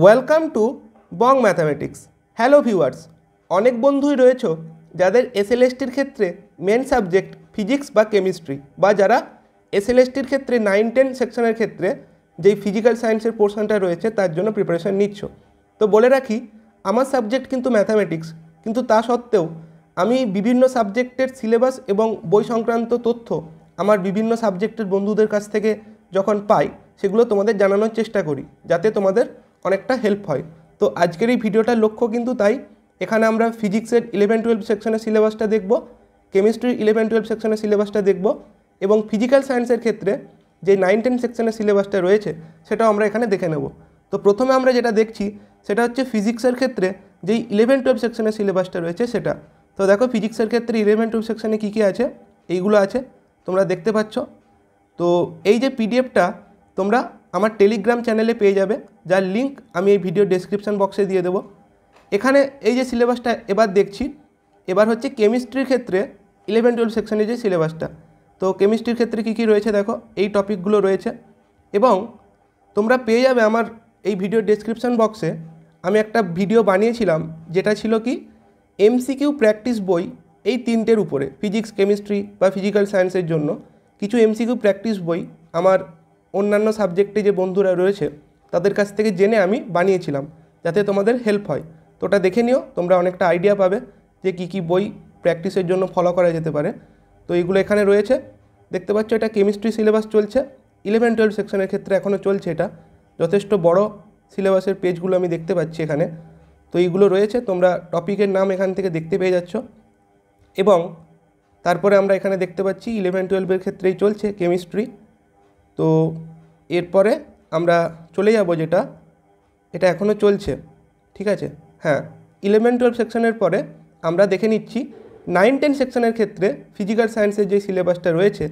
welcome to Bong mathematics hello viewers অনেক বন্ধুই রয়েছ যাদের এসএলএসটির ক্ষেত্রে মেন সাবজেক্ট ফিজিক্স বা কেমিস্ট্রি বা যারা এসএলএসটির ক্ষেত্রে নাইন টেন সেকশনের ক্ষেত্রে যেই ফিজিক্যাল সায়েন্সের পোর্শনটা রয়েছে তার জন্য প্রিপারেশান নিচ্ছ তো বলে রাখি আমার সাবজেক্ট কিন্তু ম্যাথামেটিক্স কিন্তু তা সত্ত্বেও আমি বিভিন্ন সাবজেক্টের সিলেবাস এবং বই সংক্রান্ত তথ্য আমার বিভিন্ন সাবজেক্টের বন্ধুদের কাছ থেকে যখন পাই সেগুলো তোমাদের জানানোর চেষ্টা করি যাতে তোমাদের অনেকটা হেল্প হয় তো আজকের এই ভিডিওটার লক্ষ্য কিন্তু তাই এখানে আমরা ফিজিক্সের ইলেভেন টুয়েলভ সেকশনের সিলেবাসটা দেখব কেমিস্ট্রির ইলেভেন টুয়েলভ সেকশনের সিলেবাসটা দেখব এবং ফিজিক্যাল সায়েন্সের ক্ষেত্রে যে নাইন টেন সেকশনের সিলেবাসটা রয়েছে সেটাও আমরা এখানে দেখে নেব তো প্রথমে আমরা যেটা দেখছি সেটা হচ্ছে ফিজিক্সের ক্ষেত্রে যেই ইলেভেন টুয়েলভ সেকশনের সিলেবাসটা রয়েছে সেটা তো দেখো ফিজিক্সের ক্ষেত্রে ইলেভেন টুয়েলভ সেকশনে কী কী আছে এইগুলো আছে তোমরা দেখতে পাচ্ছ তো এই যে পিডিএফটা তোমরা আমার টেলিগ্রাম চ্যানেলে পেয়ে যাবে যার লিঙ্ক আমি এই ভিডিও ডেসক্রিপশান বক্সে দিয়ে দেবো এখানে এই যে সিলেবাসটা এবার দেখছি এবার হচ্ছে কেমিস্ট্রির ক্ষেত্রে ইলেভেন টুয়েলভ সেকশনের যে সিলেবাসটা তো কেমিস্ট্রির ক্ষেত্রে কী কী রয়েছে দেখো এই টপিকগুলো রয়েছে এবং তোমরা পেয়ে যাবে আমার এই ভিডিও ডেসক্রিপশান বক্সে আমি একটা ভিডিও বানিয়েছিলাম যেটা ছিল কি এমসিকিউ প্র্যাকটিস বই এই তিনটের উপরে ফিজিক্স কেমিস্ট্রি বা ফিজিক্যাল সায়েন্সের জন্য কিছু এমসিকিউ প্র্যাকটিস বই আমার অন্যান্য সাবজেক্টে যে বন্ধুরা রয়েছে তাদের কাছ থেকে জেনে আমি বানিয়েছিলাম যাতে তোমাদের হেল্প হয় তো ওটা দেখে নিও তোমরা অনেকটা আইডিয়া পাবে যে কী কী বই প্র্যাকটিসের জন্য ফলো করা যেতে পারে তো এগুলো এখানে রয়েছে দেখতে পাচ্ছ এটা কেমিস্ট্রি সিলেবাস চলছে ইলেভেন টুয়েলভ সেকশনের ক্ষেত্রে এখনও চলছে এটা যথেষ্ট বড় সিলেবাসের পেজগুলো আমি দেখতে পাচ্ছি এখানে তো এইগুলো রয়েছে তোমরা টপিকের নাম এখান থেকে দেখতে পেয়ে যাচ্ছ এবং তারপরে আমরা এখানে দেখতে পাচ্ছি ইলেভেন টুয়েলভের ক্ষেত্রেই চলছে কেমিস্ট্রি তো এরপরে আমরা চলে যাব যেটা এটা এখনও চলছে ঠিক আছে হ্যাঁ ইলেভেন টুয়েলভ সেকশনের পরে আমরা দেখে নিচ্ছি নাইন টেন সেকশনের ক্ষেত্রে ফিজিক্যাল সায়েন্সের যে সিলেবাসটা রয়েছে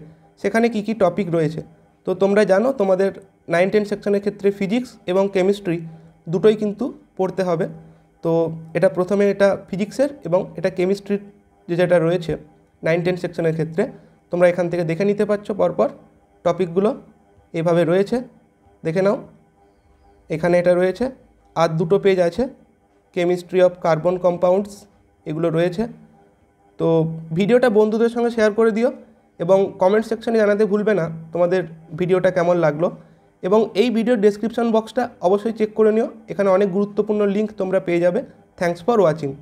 সেখানে কি কি টপিক রয়েছে তো তোমরা জানো তোমাদের নাইন টেন সেকশনের ক্ষেত্রে ফিজিক্স এবং কেমিস্ট্রি দুটোই কিন্তু পড়তে হবে তো এটা প্রথমে এটা ফিজিক্সের এবং এটা কেমিস্ট্রির যে যেটা রয়েছে নাইন টেন সেকশনের ক্ষেত্রে তোমরা এখান থেকে দেখে নিতে পারছো পরপর টপিকগুলো এভাবে রয়েছে দেখে নাও এখানে এটা রয়েছে আর দুটো পেজ আছে কেমিস্ট্রি অফ কার্বন কম্পাউন্ডস এগুলো রয়েছে তো ভিডিওটা বন্ধুদের সঙ্গে শেয়ার করে দিও এবং কমেন্ট সেকশনে জানাতে ভুলবে না তোমাদের ভিডিওটা কেমন লাগলো এবং এই ভিডিওর ডেসক্রিপশন বক্সটা অবশ্যই চেক করে নিও এখানে অনেক গুরুত্বপূর্ণ লিঙ্ক তোমরা পেয়ে যাবে থ্যাংকস ফর ওয়াচিং